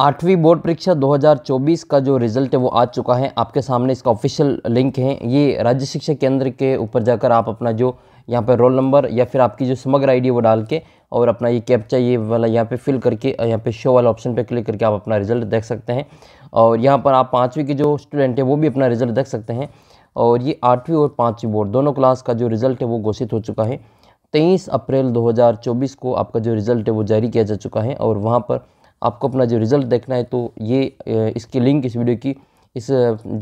आठवीं बोर्ड परीक्षा 2024 का जो रिज़ल्ट है वो आ चुका है आपके सामने इसका ऑफिशियल लिंक है ये राज्य शिक्षा केंद्र के ऊपर जाकर आप अपना जो यहाँ पर रोल नंबर या फिर आपकी जो समग्र आईडी वो डाल के और अपना ये कैप्चा ये वाला यहाँ पे फिल करके यहाँ पे शो वाला ऑप्शन पे क्लिक करके आप अपना रिज़ल्ट देख सकते हैं और यहाँ पर आप पाँचवीं के जो स्टूडेंट हैं वो भी अपना रिज़ल्ट देख सकते हैं और ये आठवीं और पाँचवीं बोर्ड दोनों क्लास का जो रिज़ल्ट है वो घोषित हो चुका है तेईस अप्रैल दो को आपका जो रिज़ल्ट है वो जारी किया जा चुका है और वहाँ पर आपको अपना जो रिज़ल्ट देखना है तो ये इसकी लिंक इस वीडियो की इस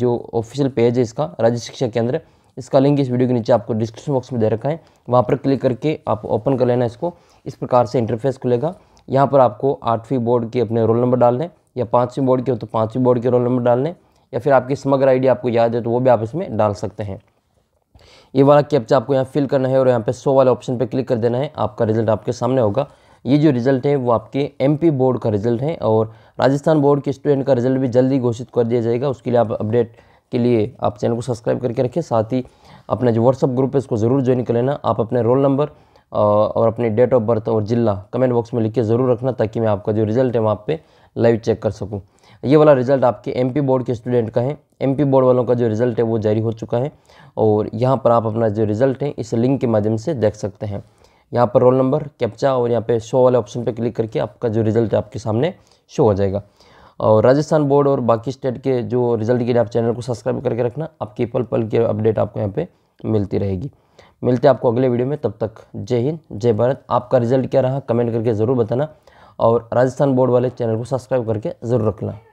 जो ऑफिशियल पेज है इसका राज्य शिक्षा केंद्र इसका लिंक इस वीडियो के नीचे आपको डिस्क्रिप्शन बॉक्स में दे रखा है वहाँ पर क्लिक करके आप ओपन कर लेना इसको इस प्रकार से इंटरफेस खुलेगा यहाँ पर आपको आठवीं बोर्ड के अपने रोल नंबर डालने या पाँचवीं बोर्ड के हो तो पाँचवीं बोर्ड के रोल नंबर डालने या फिर आपकी समग्र आईडी आपको याद है तो वो भी आप इसमें डाल सकते हैं ये वाला कैप्चा आपको यहाँ फिल करना है और यहाँ पर सो वाले ऑप्शन पर क्लिक कर देना है आपका रिजल्ट आपके सामने होगा ये जो रिज़ल्ट है वो आपके एमपी बोर्ड का रिज़ल्ट है और राजस्थान बोर्ड के स्टूडेंट का रिज़ल्ट भी जल्दी घोषित कर दिया जाएगा उसके लिए आप अपडेट के लिए आप चैनल को सब्सक्राइब करके रखें साथ ही अपना जो व्हाट्सअप ग्रुप है इसको ज़रूर ज्वाइन कर लेना आप अपने रोल नंबर और अपनी डेट ऑफ बर्थ और ज़िला कमेंट बॉक्स में लिख के ज़रूर रखना ताकि मैं आपका जो रिज़ल्ट है वहाँ पे लाइव चेक कर सकूँ ये वाला रिज़ल्ट आपके एमपी बोर्ड के स्टूडेंट का है एम बोर्ड वालों का जो रिज़ल्ट है वो जारी हो चुका है और यहाँ पर आप अपना जो रिज़ल्ट है इस लिंक के माध्यम से देख सकते हैं यहाँ पर रोल नंबर कैप्चा और यहाँ पे शो वाले ऑप्शन पे क्लिक करके आपका जो रिजल्ट है आपके सामने शो हो जाएगा और राजस्थान बोर्ड और बाकी स्टेट के जो रिजल्ट के लिए आप चैनल को सब्सक्राइब करके रखना आपकी पल पल की अपडेट आपको यहाँ पर मिलती रहेगी मिलते हैं आपको अगले वीडियो में तब तक जय हिंद जय भारत आपका रिजल्ट क्या रहा कमेंट करके ज़रूर बताना और राजस्थान बोर्ड वाले चैनल को सब्सक्राइब करके ज़रूर रखना